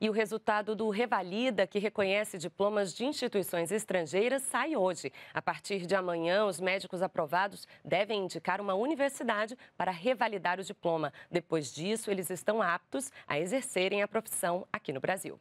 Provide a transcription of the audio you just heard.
E o resultado do Revalida, que reconhece diplomas de instituições estrangeiras, sai hoje. A partir de amanhã, os médicos aprovados devem indicar uma universidade para revalidar o diploma. Depois disso, eles estão aptos a exercerem a profissão aqui no Brasil.